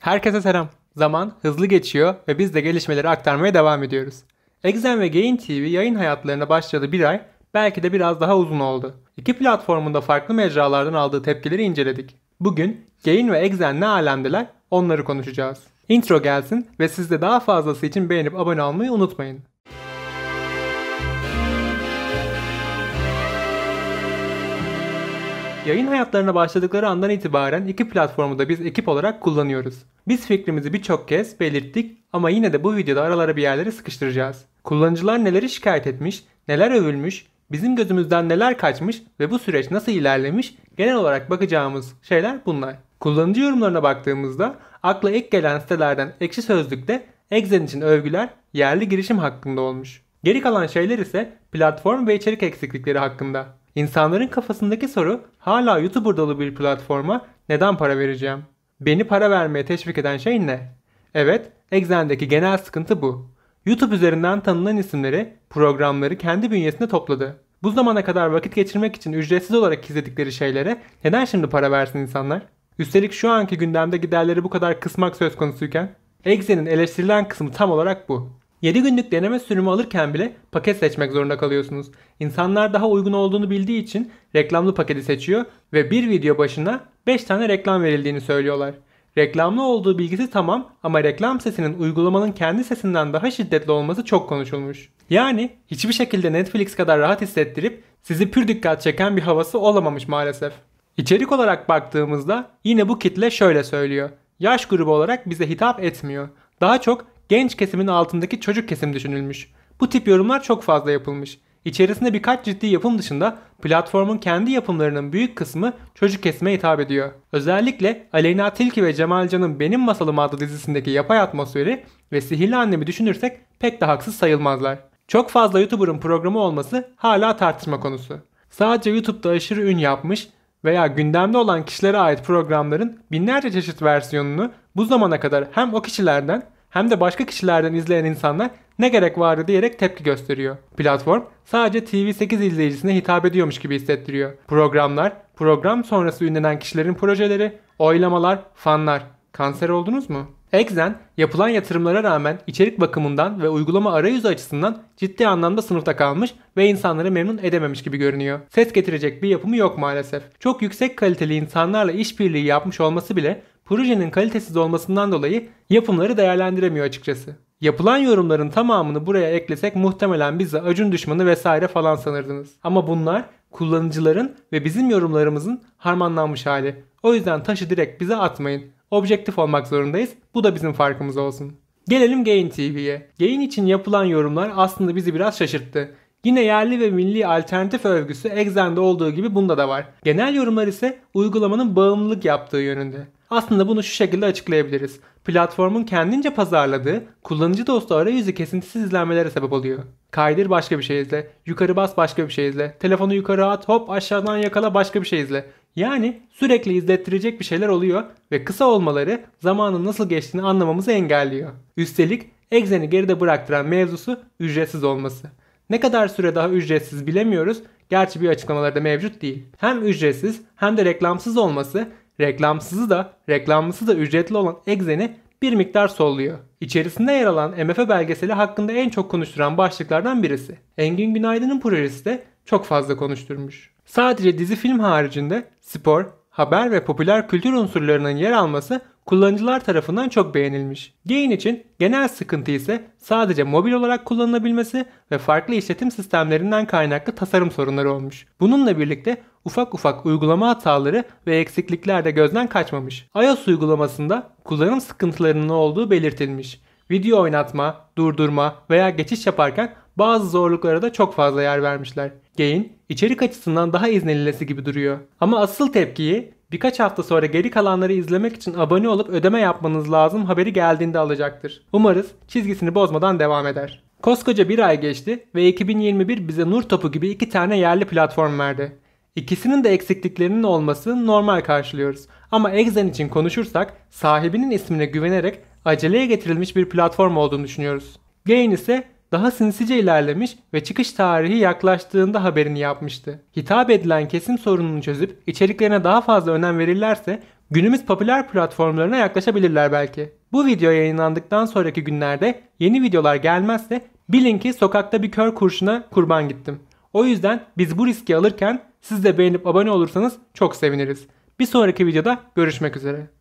Herkese selam. Zaman hızlı geçiyor ve biz de gelişmeleri aktarmaya devam ediyoruz. Exen ve Gain TV yayın hayatlarına başladı bir ay, belki de biraz daha uzun oldu. İki platformunda farklı mecralardan aldığı tepkileri inceledik. Bugün Gain ve Exen ne alemdeler onları konuşacağız. Intro gelsin ve siz de daha fazlası için beğenip abone olmayı unutmayın. Yayın hayatlarına başladıkları andan itibaren iki platformu da biz ekip olarak kullanıyoruz. Biz fikrimizi birçok kez belirttik ama yine de bu videoda aralara bir yerleri sıkıştıracağız. Kullanıcılar neleri şikayet etmiş, neler övülmüş, bizim gözümüzden neler kaçmış ve bu süreç nasıl ilerlemiş genel olarak bakacağımız şeyler bunlar. Kullanıcı yorumlarına baktığımızda akla ilk gelen sitelerden ekşi sözlükte Exen için övgüler yerli girişim hakkında olmuş. Geri kalan şeyler ise platform ve içerik eksiklikleri hakkında. İnsanların kafasındaki soru hala YouTuber dolu bir platforma neden para vereceğim? Beni para vermeye teşvik eden şey ne? Evet, Exen'deki genel sıkıntı bu. YouTube üzerinden tanınan isimleri, programları kendi bünyesinde topladı. Bu zamana kadar vakit geçirmek için ücretsiz olarak izledikleri şeylere neden şimdi para versin insanlar? Üstelik şu anki gündemde giderleri bu kadar kısmak söz konusuyken Exe'nin eleştirilen kısmı tam olarak bu. 7 günlük deneme sürümü alırken bile paket seçmek zorunda kalıyorsunuz. İnsanlar daha uygun olduğunu bildiği için reklamlı paketi seçiyor ve bir video başına 5 tane reklam verildiğini söylüyorlar. Reklamlı olduğu bilgisi tamam ama reklam sesinin uygulamanın kendi sesinden daha şiddetli olması çok konuşulmuş. Yani hiçbir şekilde Netflix kadar rahat hissettirip sizi pür dikkat çeken bir havası olamamış maalesef. İçerik olarak baktığımızda yine bu kitle şöyle söylüyor. Yaş grubu olarak bize hitap etmiyor. Daha çok genç kesimin altındaki çocuk kesim düşünülmüş. Bu tip yorumlar çok fazla yapılmış. İçerisinde birkaç ciddi yapım dışında platformun kendi yapımlarının büyük kısmı çocuk kesime hitap ediyor. Özellikle Aleyna Tilki ve Cemal Can'ın Benim Masalım adlı dizisindeki yapay atmosferi ve Sihirli Annemi düşünürsek pek de haksız sayılmazlar. Çok fazla YouTuber'ın programı olması hala tartışma konusu. Sadece YouTube'da aşırı ün yapmış veya gündemde olan kişilere ait programların binlerce çeşit versiyonunu bu zamana kadar hem o kişilerden hem de başka kişilerden izleyen insanlar ne gerek vardı diyerek tepki gösteriyor. Platform sadece TV8 izleyicisine hitap ediyormuş gibi hissettiriyor. Programlar, program sonrası ünlenen kişilerin projeleri, oylamalar, fanlar. Kanser oldunuz mu? Exen, yapılan yatırımlara rağmen içerik bakımından ve uygulama arayüzü açısından ciddi anlamda sınıfta kalmış ve insanları memnun edememiş gibi görünüyor. Ses getirecek bir yapımı yok maalesef. Çok yüksek kaliteli insanlarla işbirliği yapmış olması bile projenin kalitesiz olmasından dolayı yapımları değerlendiremiyor açıkçası. Yapılan yorumların tamamını buraya eklesek muhtemelen bizi Acun düşmanı vesaire falan sanırdınız. Ama bunlar kullanıcıların ve bizim yorumlarımızın harmanlanmış hali. O yüzden taşı direkt bize atmayın. Objektif olmak zorundayız. Bu da bizim farkımız olsun. Gelelim Gain TV'ye. Gain için yapılan yorumlar aslında bizi biraz şaşırttı. Yine yerli ve milli alternatif övgüsü Exxen'de olduğu gibi bunda da var. Genel yorumlar ise uygulamanın bağımlılık yaptığı yönünde. Aslında bunu şu şekilde açıklayabiliriz. Platformun kendince pazarladığı kullanıcı dostu arayüzü kesintisiz izlenmelere sebep oluyor. Kaydır başka bir şey izle, yukarı bas başka bir şey izle, telefonu yukarı at hop aşağıdan yakala başka bir şey izle. Yani sürekli izlettirecek bir şeyler oluyor ve kısa olmaları zamanın nasıl geçtiğini anlamamızı engelliyor. Üstelik egzeni geride bıraktıran mevzusu ücretsiz olması. Ne kadar süre daha ücretsiz bilemiyoruz. Gerçi bir açıklamalarda mevcut değil. Hem ücretsiz hem de reklamsız olması Reklamsızı da reklamlısı da ücretli olan Exen'i bir miktar solluyor. İçerisinde yer alan MF belgeseli hakkında en çok konuşturan başlıklardan birisi. Engin Günaydın'ın projesi de çok fazla konuşturmuş. Sadece dizi film haricinde spor, haber ve popüler kültür unsurlarının yer alması kullanıcılar tarafından çok beğenilmiş. Gain için genel sıkıntı ise sadece mobil olarak kullanılabilmesi ve farklı işletim sistemlerinden kaynaklı tasarım sorunları olmuş. Bununla birlikte ufak ufak uygulama hataları ve eksiklikler de gözden kaçmamış. iOS uygulamasında kullanım sıkıntılarının olduğu belirtilmiş. Video oynatma, durdurma veya geçiş yaparken bazı zorluklara da çok fazla yer vermişler. Gain içerik açısından daha iznenilesi gibi duruyor. Ama asıl tepkiyi birkaç hafta sonra geri kalanları izlemek için abone olup ödeme yapmanız lazım haberi geldiğinde alacaktır. Umarız çizgisini bozmadan devam eder. Koskoca bir ay geçti ve 2021 bize nur topu gibi iki tane yerli platform verdi. İkisinin de eksikliklerinin olması normal karşılıyoruz. Ama exen için konuşursak sahibinin ismine güvenerek aceleye getirilmiş bir platform olduğunu düşünüyoruz. Gain ise daha sinsice ilerlemiş ve çıkış tarihi yaklaştığında haberini yapmıştı. Hitap edilen kesim sorununu çözüp içeriklerine daha fazla önem verirlerse günümüz popüler platformlarına yaklaşabilirler belki. Bu video yayınlandıktan sonraki günlerde yeni videolar gelmezse bilin ki sokakta bir kör kurşuna kurban gittim. O yüzden biz bu riski alırken siz de beğenip abone olursanız çok seviniriz. Bir sonraki videoda görüşmek üzere.